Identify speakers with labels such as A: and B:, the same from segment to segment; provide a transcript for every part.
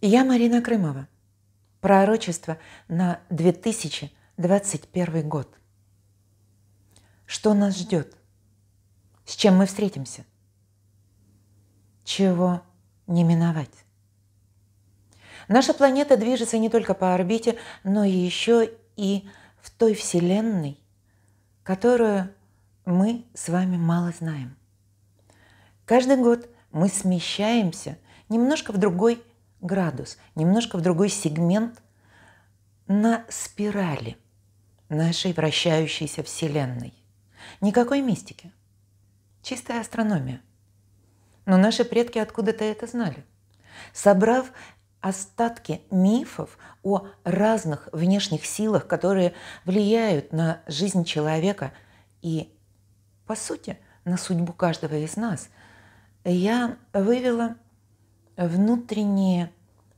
A: Я Марина Крымова. Пророчество на 2021 год. Что нас ждет? С чем мы встретимся? Чего не миновать? Наша планета движется не только по орбите, но еще и в той Вселенной, которую мы с вами мало знаем. Каждый год мы смещаемся немножко в другой градус, немножко в другой сегмент на спирали нашей вращающейся Вселенной. Никакой мистики. Чистая астрономия. Но наши предки откуда-то это знали. Собрав остатки мифов о разных внешних силах, которые влияют на жизнь человека и, по сути, на судьбу каждого из нас, я вывела внутренние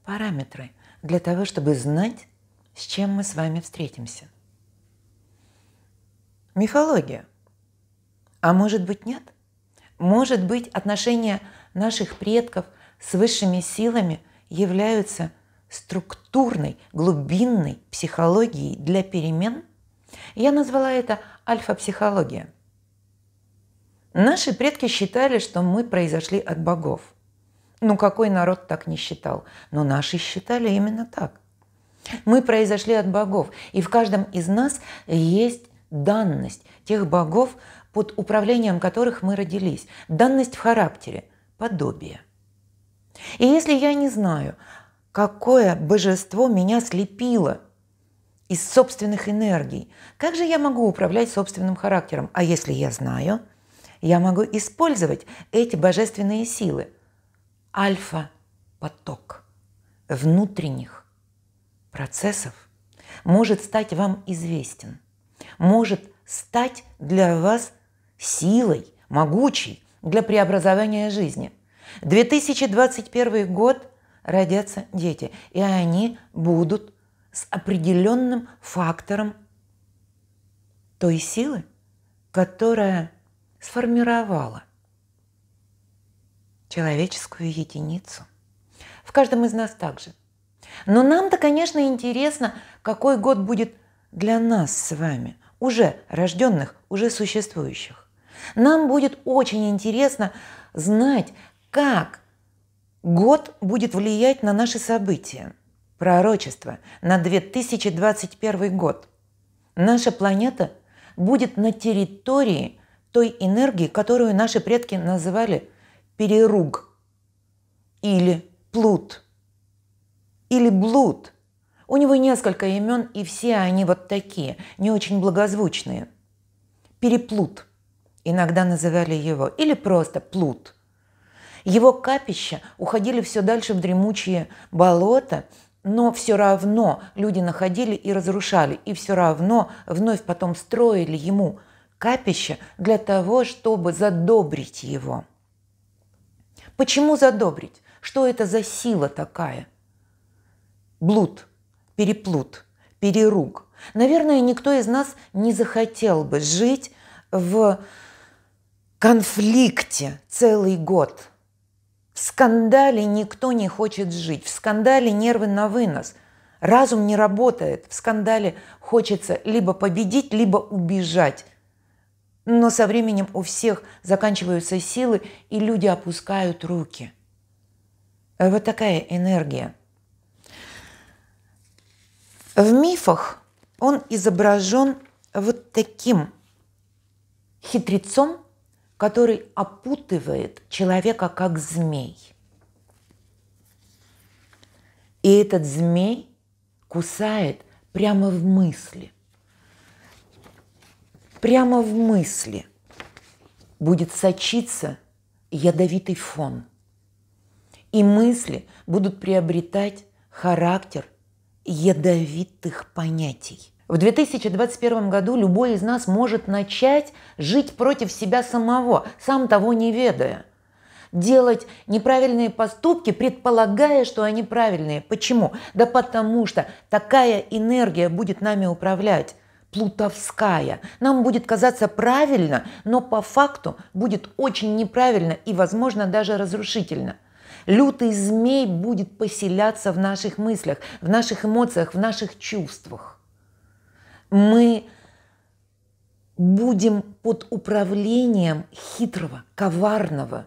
A: параметры для того, чтобы знать, с чем мы с вами встретимся. Мифология. А может быть нет? Может быть отношения наших предков с высшими силами являются структурной, глубинной психологией для перемен? Я назвала это альфа-психология. Наши предки считали, что мы произошли от богов – ну какой народ так не считал? Но наши считали именно так. Мы произошли от богов, и в каждом из нас есть данность тех богов, под управлением которых мы родились. Данность в характере, подобие. И если я не знаю, какое божество меня слепило из собственных энергий, как же я могу управлять собственным характером? А если я знаю, я могу использовать эти божественные силы – альфа-поток внутренних процессов может стать вам известен, может стать для вас силой, могучей для преобразования жизни. 2021 год родятся дети, и они будут с определенным фактором той силы, которая сформировала человеческую единицу. В каждом из нас также. Но нам-то, конечно, интересно, какой год будет для нас с вами, уже рожденных, уже существующих. Нам будет очень интересно знать, как год будет влиять на наши события, пророчество на 2021 год. Наша планета будет на территории той энергии, которую наши предки называли – переруг или плут или блуд. У него несколько имен, и все они вот такие, не очень благозвучные. Переплут иногда называли его, или просто плут. Его капища уходили все дальше в дремучие болота, но все равно люди находили и разрушали, и все равно вновь потом строили ему капище для того, чтобы задобрить его – Почему задобрить? Что это за сила такая? Блуд, переплут, переруг. Наверное, никто из нас не захотел бы жить в конфликте целый год. В скандале никто не хочет жить, в скандале нервы на вынос. Разум не работает, в скандале хочется либо победить, либо убежать. Но со временем у всех заканчиваются силы, и люди опускают руки. Вот такая энергия. В мифах он изображен вот таким хитрецом, который опутывает человека как змей. И этот змей кусает прямо в мысли – прямо в мысли будет сочиться ядовитый фон. И мысли будут приобретать характер ядовитых понятий. В 2021 году любой из нас может начать жить против себя самого, сам того не ведая. Делать неправильные поступки, предполагая, что они правильные. Почему? Да потому что такая энергия будет нами управлять плутовская. Нам будет казаться правильно, но по факту будет очень неправильно и, возможно, даже разрушительно. Лютый змей будет поселяться в наших мыслях, в наших эмоциях, в наших чувствах. Мы будем под управлением хитрого, коварного,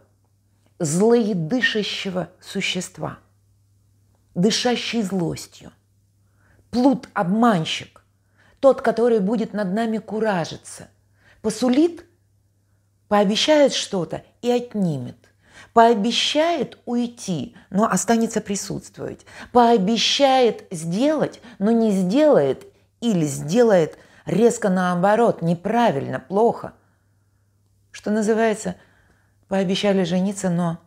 A: злоедышащего существа, дышащей злостью. Плут – обманщик, тот, который будет над нами куражиться. Посулит, пообещает что-то и отнимет. Пообещает уйти, но останется присутствовать. Пообещает сделать, но не сделает или сделает резко наоборот, неправильно, плохо. Что называется, пообещали жениться, но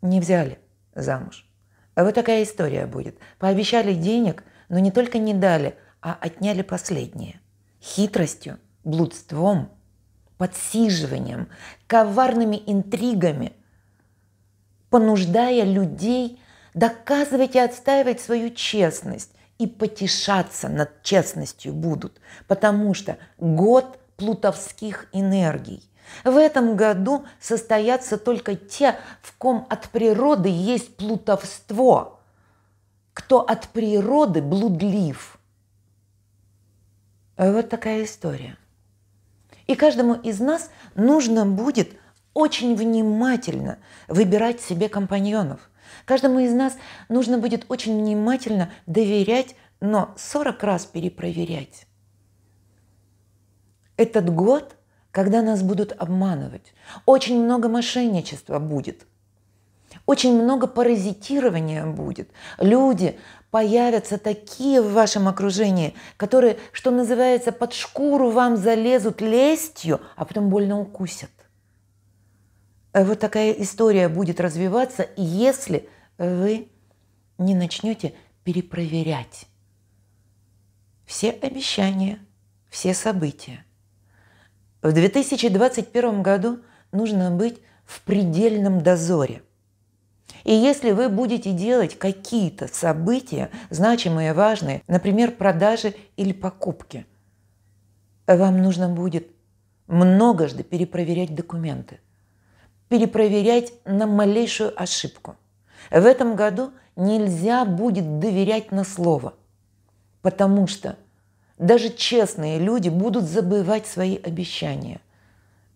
A: не взяли замуж. А вот такая история будет. Пообещали денег, но не только не дали, а отняли последнее. Хитростью, блудством, подсиживанием, коварными интригами, понуждая людей доказывать и отстаивать свою честность и потешаться над честностью будут, потому что год плутовских энергий. В этом году состоятся только те, в ком от природы есть плутовство, кто от природы блудлив – Э, вот такая история. И каждому из нас нужно будет очень внимательно выбирать себе компаньонов. Каждому из нас нужно будет очень внимательно доверять, но 40 раз перепроверять. Этот год, когда нас будут обманывать, очень много мошенничества будет – очень много паразитирования будет. Люди появятся такие в вашем окружении, которые, что называется, под шкуру вам залезут лестью, а потом больно укусят. Э, вот такая история будет развиваться, если вы не начнете перепроверять все обещания, все события. В 2021 году нужно быть в предельном дозоре – и если вы будете делать какие-то события, значимые, важные, например, продажи или покупки, вам нужно будет многожды перепроверять документы, перепроверять на малейшую ошибку. В этом году нельзя будет доверять на слово, потому что даже честные люди будут забывать свои обещания.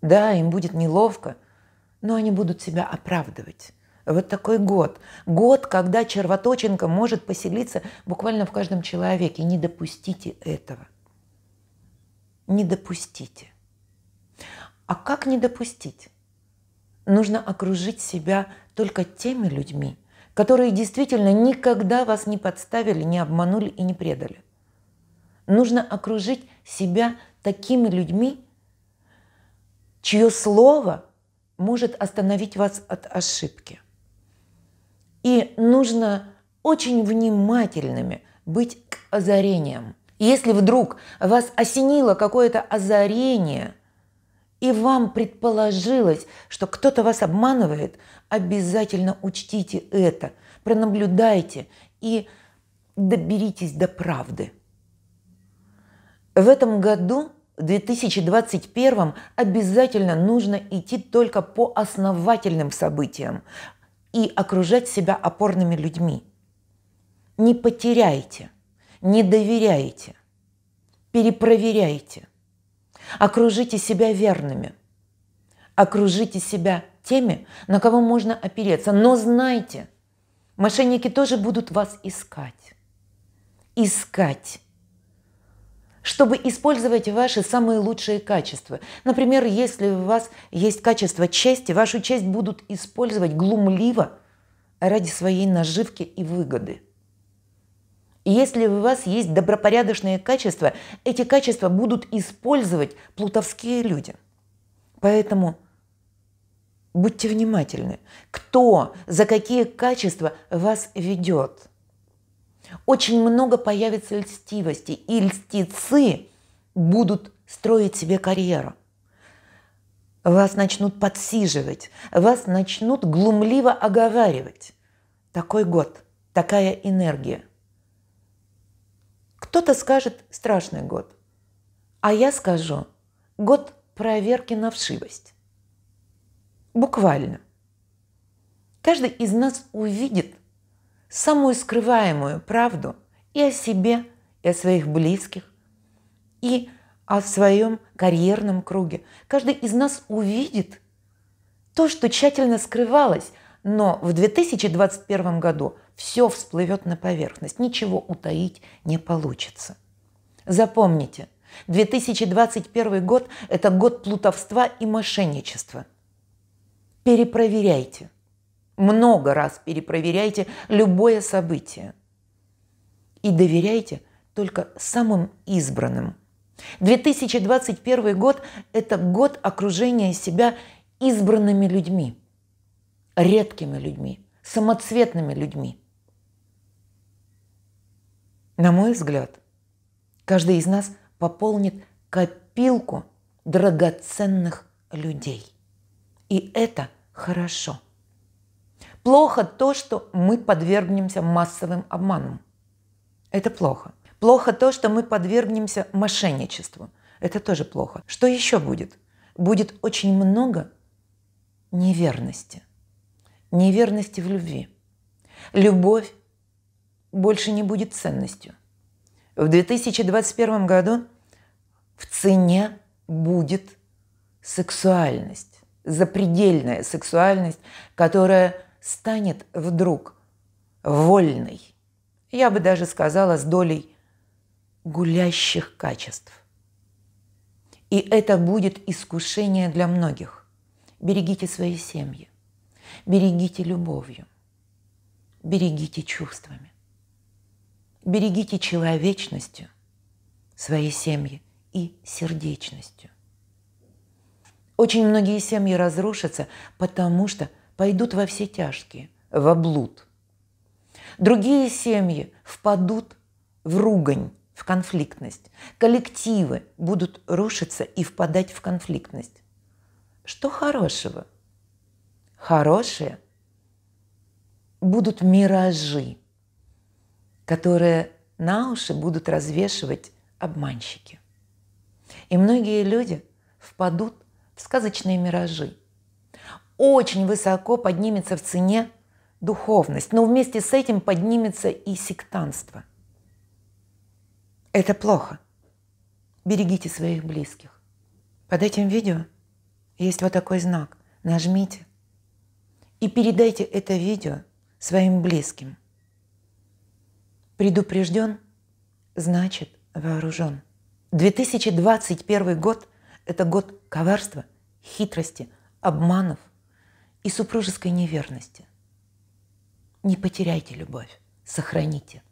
A: Да, им будет неловко, но они будут себя оправдывать. Вот такой год. Год, когда червоточинка может поселиться буквально в каждом человеке. Не допустите этого. Не допустите. А как не допустить? Нужно окружить себя только теми людьми, которые действительно никогда вас не подставили, не обманули и не предали. Нужно окружить себя такими людьми, чье слово может остановить вас от ошибки. И нужно очень внимательными быть к озарениям. Если вдруг вас осенило какое-то озарение, и вам предположилось, что кто-то вас обманывает, обязательно учтите это, пронаблюдайте и доберитесь до правды. В этом году, в 2021, обязательно нужно идти только по основательным событиям, и окружать себя опорными людьми. Не потеряйте, не доверяйте, перепроверяйте. Окружите себя верными. Окружите себя теми, на кого можно опереться. Но знайте, мошенники тоже будут вас искать. Искать чтобы использовать ваши самые лучшие качества. Например, если у вас есть качество чести, вашу честь будут использовать глумливо ради своей наживки и выгоды. если у вас есть добропорядочные качества, эти качества будут использовать плутовские люди. Поэтому будьте внимательны, кто за какие качества вас ведет – очень много появится льстивости, и льстицы будут строить себе карьеру. Вас начнут подсиживать, вас начнут глумливо оговаривать. Такой год, такая энергия. Кто-то скажет «страшный год», а я скажу «год проверки на вшивость». Буквально. Каждый из нас увидит – самую скрываемую правду и о себе, и о своих близких, и о своем карьерном круге. Каждый из нас увидит то, что тщательно скрывалось, но в 2021 году все всплывет на поверхность, ничего утаить не получится. Запомните, 2021 год – это год плутовства и мошенничества. Перепроверяйте – много раз перепроверяйте любое событие. И доверяйте только самым избранным. 2021 год – это год окружения себя избранными людьми, редкими людьми, самоцветными людьми. На мой взгляд, каждый из нас пополнит копилку драгоценных людей. И это хорошо – Плохо то, что мы подвергнемся массовым обманам. Это плохо. Плохо то, что мы подвергнемся мошенничеству. Это тоже плохо. Что еще будет? Будет очень много неверности. Неверности в любви. Любовь больше не будет ценностью. В 2021 году в цене будет сексуальность, запредельная сексуальность, которая станет вдруг вольной. Я бы даже сказала с долей гулящих качеств. И это будет искушение для многих. Берегите свои семьи, берегите любовью, берегите чувствами, берегите человечностью своей семьи и сердечностью. Очень многие семьи разрушатся, потому что – пойдут во все тяжкие, во блуд. Другие семьи впадут в ругань, в конфликтность. Коллективы будут рушиться и впадать в конфликтность. Что хорошего? Хорошие будут миражи, которые на уши будут развешивать обманщики. И многие люди впадут в сказочные миражи – очень высоко поднимется в цене духовность, но вместе с этим поднимется и сектантство. Это плохо. Берегите своих близких. Под этим видео есть вот такой знак. Нажмите и передайте это видео своим близким. Предупрежден, значит вооружен. 2021 год – это год коварства, хитрости, обманов, и супружеской неверности. Не потеряйте любовь, сохраните.